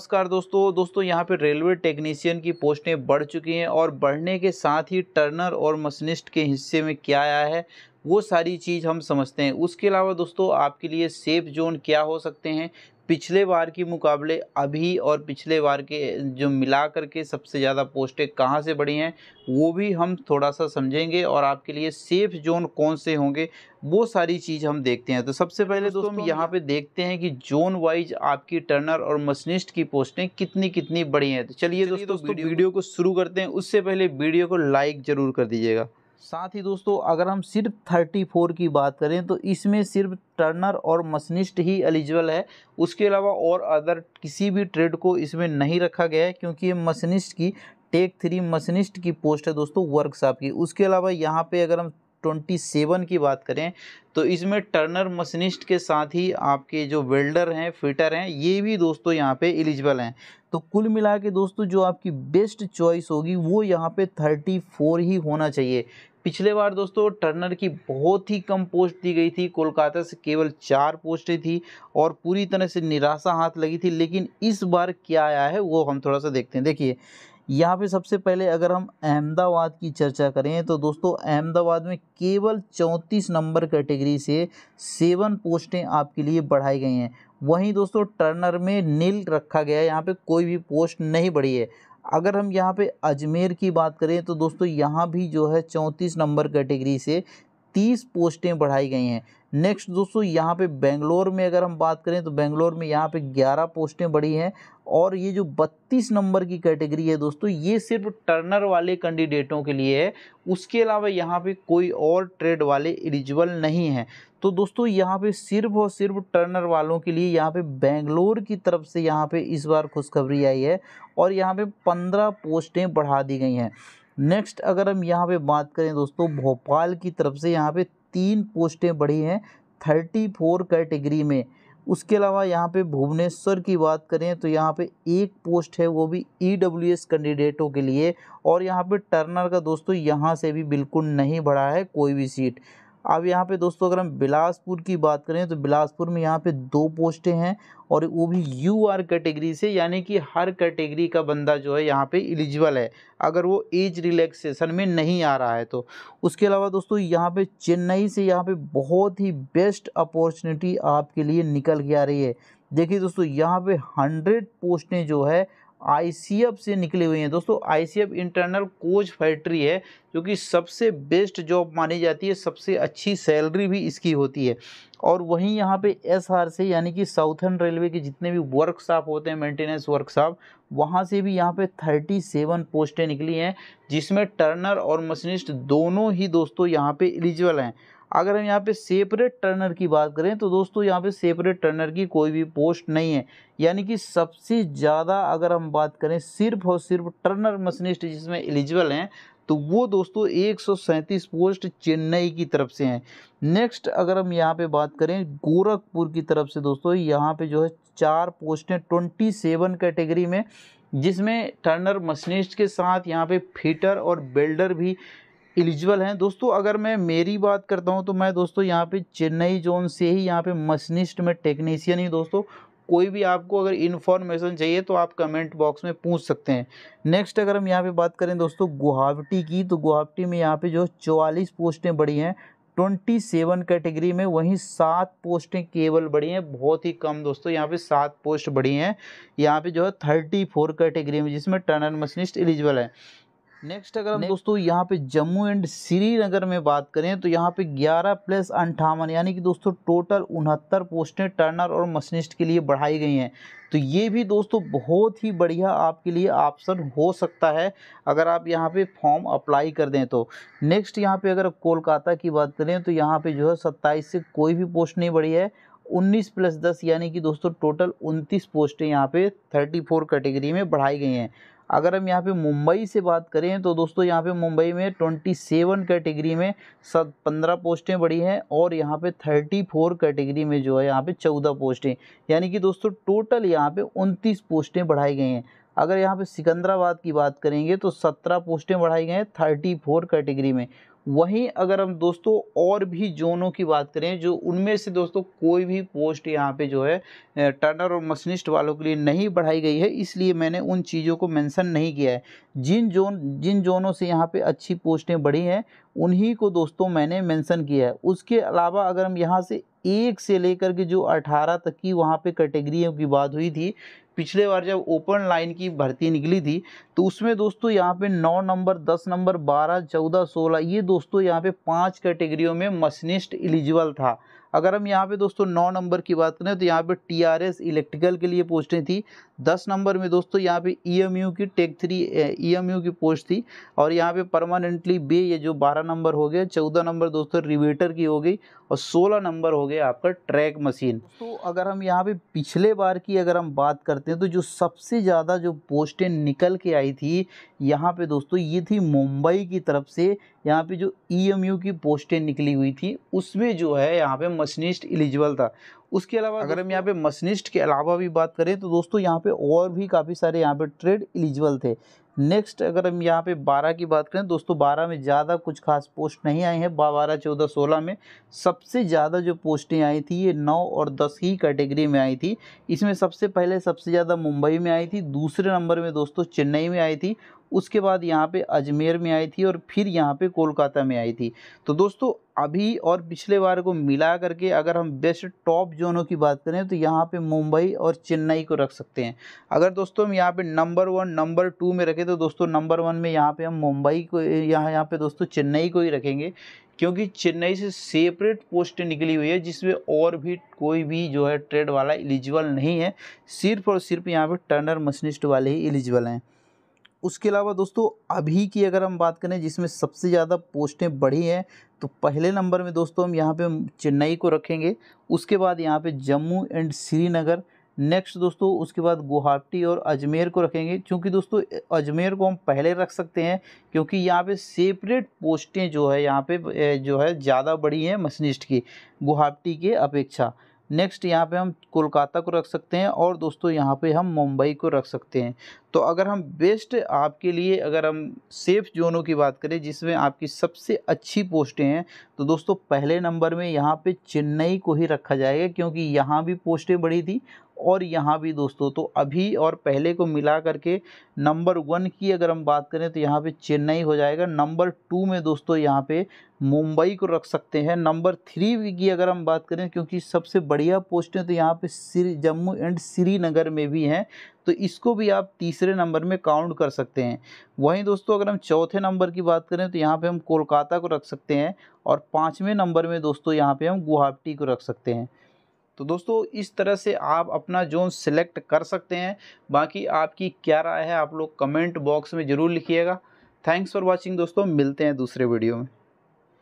नमस्कार दोस्तों दोस्तों यहाँ पे रेलवे टेक्नीशियन की पोस्टें बढ़ चुकी हैं और बढ़ने के साथ ही टर्नर और मशीनिस्ट के हिस्से में क्या आया है वो सारी चीज़ हम समझते हैं उसके अलावा दोस्तों आपके लिए सेफ जोन क्या हो सकते हैं पिछले बार के मुकाबले अभी और पिछले बार के जो मिला करके सबसे ज़्यादा पोस्टें कहाँ से बढ़ी हैं वो भी हम थोड़ा सा समझेंगे और आपके लिए सेफ जोन कौन से होंगे वो सारी चीज़ हम देखते हैं तो सबसे पहले दोस्तों हम यहाँ पे देखते हैं कि जोन वाइज आपकी टर्नर और मशनिस्ट की पोस्टें कितनी कितनी बढ़ी हैं तो चलिए दोस्तों वीडियो को शुरू करते हैं उससे पहले वीडियो को लाइक ज़रूर कर दीजिएगा साथ ही दोस्तों अगर हम सिर्फ थर्टी फोर की बात करें तो इसमें सिर्फ टर्नर और मसनिस्ट ही एलिजिबल है उसके अलावा और अदर किसी भी ट्रेड को इसमें नहीं रखा गया है क्योंकि ये मशीनिस्ट की टेक थ्री मशीनिस्ट की पोस्ट है दोस्तों वर्कशॉप की उसके अलावा यहाँ पे अगर हम ट्वेंटी सेवन की बात करें तो इसमें टर्नर मशीनिस्ट के साथ ही आपके जो वेल्डर हैं फिटर हैं ये भी दोस्तों यहाँ पे एलिजिबल हैं तो कुल मिला के दोस्तों जो आपकी बेस्ट चॉइस होगी वो यहाँ पे थर्टी फोर ही होना चाहिए पिछले बार दोस्तों टर्नर की बहुत ही कम पोस्ट दी गई थी कोलकाता से केवल चार पोस्टें थी और पूरी तरह से निराशा हाथ लगी थी लेकिन इस बार क्या आया है वो हम थोड़ा सा देखते हैं देखिए यहाँ पे सबसे पहले अगर हम अहमदाबाद की चर्चा करें तो दोस्तों अहमदाबाद में केवल चौंतीस नंबर कैटेगरी से सेवन पोस्टें आपके लिए बढ़ाई गई हैं वहीं दोस्तों टर्नर में नील रखा गया है यहाँ पे कोई भी पोस्ट नहीं बढ़ी है अगर हम यहाँ पे अजमेर की बात करें तो दोस्तों यहाँ भी जो है चौंतीस नंबर कैटेगरी से तीस पोस्टें बढ़ाई गई हैं नेक्स्ट दोस्तों यहाँ पे बेंगलोर में अगर हम बात करें तो बेंगलोर में यहाँ पे 11 पोस्टें बढ़ी हैं और ये जो 32 नंबर की कैटेगरी है दोस्तों ये सिर्फ टर्नर वाले कैंडिडेटों के लिए है उसके अलावा यहाँ पे कोई और ट्रेड वाले एलिजिबल नहीं हैं तो दोस्तों यहाँ पे सिर्फ और सिर्फ टर्नर वालों के लिए यहाँ पे बेंगलोर की तरफ से यहाँ पे इस बार खुशखबरी आई है और यहाँ पे पंद्रह पोस्टें बढ़ा दी गई हैं नेक्स्ट अगर हम यहाँ पे बात करें दोस्तों भोपाल की तरफ से यहाँ पे तीन पोस्टें बढ़ी हैं थर्टी फोर कैटेगरी में उसके अलावा यहाँ पे भुवनेश्वर की बात करें तो यहाँ पे एक पोस्ट है वो भी ई डब्ल्यू एस कैंडिडेटों के लिए और यहाँ पे टर्नर का दोस्तों यहाँ से भी बिल्कुल नहीं बढ़ा है कोई भी सीट अब यहाँ पे दोस्तों अगर हम बिलासपुर की बात करें तो बिलासपुर में यहाँ पे दो पोस्टें हैं और वो भी यू आर कैटेगरी से यानी कि हर कैटेगरी का बंदा जो है यहाँ पे एलिजिबल है अगर वो एज रिलैक्सेशन में नहीं आ रहा है तो उसके अलावा दोस्तों यहाँ पे चेन्नई से यहाँ पे बहुत ही बेस्ट अपॉर्चुनिटी आपके लिए निकल के आ रही है देखिए दोस्तों यहाँ पे हंड्रेड पोस्टें जो है आईसीएफ से निकली हुई हैं दोस्तों आईसीएफ इंटरनल कोच फैक्ट्री है जो कि सबसे बेस्ट जॉब मानी जाती है सबसे अच्छी सैलरी भी इसकी होती है और वहीं यहाँ पे एस आर सी यानी कि साउथर्न रेलवे के जितने भी वर्कशॉप होते हैं मेंटेनेंस वर्कशॉप वहाँ से भी यहाँ पे थर्टी सेवन पोस्टें निकली हैं जिसमें टर्नर और मशीनिस्ट दोनों ही दोस्तों यहाँ पे एलिजिबल हैं अगर हम यहाँ पे सेपरेट टर्नर की बात करें तो दोस्तों यहाँ पे सेपरेट टर्नर की कोई भी पोस्ट नहीं है यानी कि सबसे ज़्यादा अगर हम बात करें सिर्फ और सिर्फ टर्नर मशीनिस्ट जिसमें एलिजिबल हैं तो वो दोस्तों एक पोस्ट चेन्नई की तरफ से हैं नेक्स्ट अगर हम यहाँ पे बात करें गोरखपुर की तरफ से दोस्तों यहाँ पे जो है चार पोस्टें ट्वेंटी सेवन कैटेगरी में जिसमें टर्नर मशीनिस्ट के साथ यहाँ पे फिटर और बिल्डर भी एलिजिबल हैं दोस्तों अगर मैं मेरी बात करता हूं तो मैं दोस्तों यहां पे चेन्नई जोन से ही यहां पे मशीनिस्ट में टेक्नीशियन ही दोस्तों कोई भी आपको अगर इन्फॉर्मेशन चाहिए तो आप कमेंट बॉक्स में पूछ सकते हैं नेक्स्ट अगर हम यहाँ पे बात करें दोस्तों गुवाहाटी की तो गुवाहाटी में यहाँ पे जो चौवालीस पोस्टें बढ़ी हैं ट्वेंटी सेवन कैटेगरी में वहीं सात पोस्टें केवल बढ़ी हैं बहुत ही कम दोस्तों यहाँ पे सात पोस्ट बढ़ी हैं यहाँ पे जो है थर्टी फोर कैटेगरी में जिसमें एंड मशीनिस्ट एलिजिबल है नेक्स्ट अगर हम दोस्तों यहाँ पे जम्मू एंड श्रीनगर में बात करें तो यहाँ पे 11 प्लस अंठावन यानी कि दोस्तों टोटल उनहत्तर पोस्टें टर्नर और मशीनिस्ट के लिए बढ़ाई गई हैं तो ये भी दोस्तों बहुत ही बढ़िया आपके लिए ऑप्शन हो सकता है अगर आप यहाँ पे फॉर्म अप्लाई कर दें तो नेक्स्ट यहाँ पे अगर कोलकाता की बात करें तो यहाँ पे जो है सत्ताईस से कोई भी पोस्ट नहीं बढ़ी है 19 प्लस 10 यानी कि दोस्तों टोटल 29 पोस्टें यहाँ पे 34 कैटेगरी में बढ़ाई गई हैं अगर हम यहाँ पे मुंबई से बात करें तो दोस्तों यहाँ पे मुंबई में ट्वेंटी सेवन कैटेगरी में सत पंद्रह पोस्टें बढ़ी हैं और यहाँ पे थर्टी फोर कैटेगरी में जो है यहाँ पे चौदह पोस्टें यानी कि दोस्तों टोटल यहाँ पे उनतीस पोस्टें बढ़ाई गई हैं अगर यहाँ पे सिकंदराबाद की बात करेंगे तो सत्रह पोस्टें बढ़ाई गई हैं थर्टी फोर कैटेगरी में वहीं अगर हम दोस्तों और भी जोनों की बात करें जो उनमें से दोस्तों कोई भी पोस्ट यहाँ पे जो है टर्नर और मशीनिस्ट वालों के लिए नहीं बढ़ाई गई है इसलिए मैंने उन चीज़ों को मेंशन नहीं किया है जिन जोन जिन जोनों से यहाँ पे अच्छी पोस्टें बढ़ी हैं उन्हीं को दोस्तों मैंने मेंशन किया है उसके अलावा अगर हम यहाँ से एक से लेकर के जो अठारह तक की वहाँ पर कैटेगरियों की बात हुई थी पिछले बार जब ओपन लाइन की भर्ती निकली थी तो उसमें दोस्तों यहाँ पे नौ नंबर दस नंबर बारह चौदह सोलह ये दोस्तों यहाँ पे पांच कैटेगरियों में मशीनिस्ट एलिजिबल था अगर हम यहाँ पे दोस्तों नौ नंबर की बात करें तो यहाँ पे टीआरएस इलेक्ट्रिकल के लिए पोस्टें थी दस नंबर में दोस्तों यहाँ पे ई e की टेक थ्री ई की पोस्ट थी और यहाँ पे परमानेंटली बे ये जो बारह नंबर हो गया चौदह नंबर दोस्तों रिवेटर की हो गई और सोलह नंबर हो गया आपका ट्रैक मशीन तो अगर हम यहाँ पे पिछले बार की अगर हम बात करते हैं तो जो सबसे ज़्यादा जो पोस्टें निकल के आई थी यहाँ पे दोस्तों ये थी मुंबई की तरफ से यहाँ पे जो ई e की पोस्टें निकली हुई थी उसमें जो है यहाँ पे मशीनिस्ट एलिजिबल था उसके अलावा अगर हम यहाँ पे मशनिस्ट के अलावा भी बात करें तो दोस्तों यहाँ पे और भी काफ़ी सारे यहाँ पे ट्रेड एलिजिबल थे नेक्स्ट अगर हम यहाँ पे 12 की बात करें दोस्तों 12 में ज़्यादा कुछ खास पोस्ट नहीं आए हैं बारह चौदह सोलह में सबसे ज़्यादा जो पोस्टें आई थी ये नौ और दस ही कैटेगरी में आई थी इसमें सबसे पहले सबसे ज़्यादा मुंबई में आई थी दूसरे नंबर में दोस्तों चेन्नई में आई थी उसके बाद यहाँ पे अजमेर में आई थी और फिर यहाँ पे कोलकाता में आई थी तो दोस्तों अभी और पिछले बार को मिला करके अगर हम बेस्ट टॉप जोनों की बात करें तो यहाँ पे मुंबई और चेन्नई को रख सकते हैं अगर दोस्तों हम यहाँ पे नंबर वन नंबर टू में रखें तो दोस्तों नंबर वन में यहाँ पे हम मुंबई को यहाँ यहाँ पे दोस्तों चेन्नई को ही रखेंगे क्योंकि चेन्नई से सेपरेट पोस्ट निकली हुई है जिसमें और भी कोई भी जो है ट्रेड वाला एलिजिबल नहीं है सिर्फ और सिर्फ यहाँ पे टर्नर मशीनिस्ट वाले ही एलिजिबल हैं उसके अलावा दोस्तों अभी की अगर हम बात करें जिसमें सबसे ज़्यादा पोस्टें बढ़ी हैं तो पहले नंबर में दोस्तों हम यहाँ पे चेन्नई को रखेंगे उसके बाद यहाँ पे जम्मू एंड श्रीनगर नेक्स्ट दोस्तों उसके बाद गुवाहाटी और अजमेर को रखेंगे क्योंकि दोस्तों अजमेर को हम पहले रख सकते हैं क्योंकि यहाँ पे सेपरेट पोस्टें जो है यहाँ पे जो है ज़्यादा बड़ी हैं मशीनिस्ट की गुवाहाटी के अपेक्षा नेक्स्ट यहाँ पे हम कोलकाता को रख सकते हैं और दोस्तों यहाँ पे हम मुंबई को रख सकते हैं तो अगर हम बेस्ट आपके लिए अगर हम सेफ जोनों की बात करें जिसमें आपकी सबसे अच्छी पोस्टें हैं तो दोस्तों पहले नंबर में यहाँ पे चेन्नई को ही रखा जाएगा क्योंकि यहाँ भी पोस्टें बढ़ी थी और यहाँ भी दोस्तों तो अभी और पहले को मिला करके नंबर वन की अगर हम बात करें तो यहाँ पे चेन्नई हो जाएगा नंबर टू में दोस्तों यहाँ पे मुंबई को रख सकते हैं नंबर थ्री की अगर हम बात करें क्योंकि सबसे बढ़िया पोस्टें तो यहाँ पे श्री जम्मू एंड श्रीनगर में भी हैं तो इसको भी आप तीसरे नंबर में काउंट कर सकते हैं वहीं दोस्तों अगर हम चौथे नंबर की बात करें तो यहाँ पे हम कोलकाता को रख सकते हैं और पाँचवें नंबर में दोस्तों यहाँ पे हम गुवाहाटी को रख सकते हैं तो दोस्तों इस तरह से आप अपना जोन सेलेक्ट कर सकते हैं बाकी आपकी क्या राय है आप लोग कमेंट बॉक्स में ज़रूर लिखिएगा थैंक्स फॉर वॉचिंग दोस्तों मिलते हैं दूसरे वीडियो में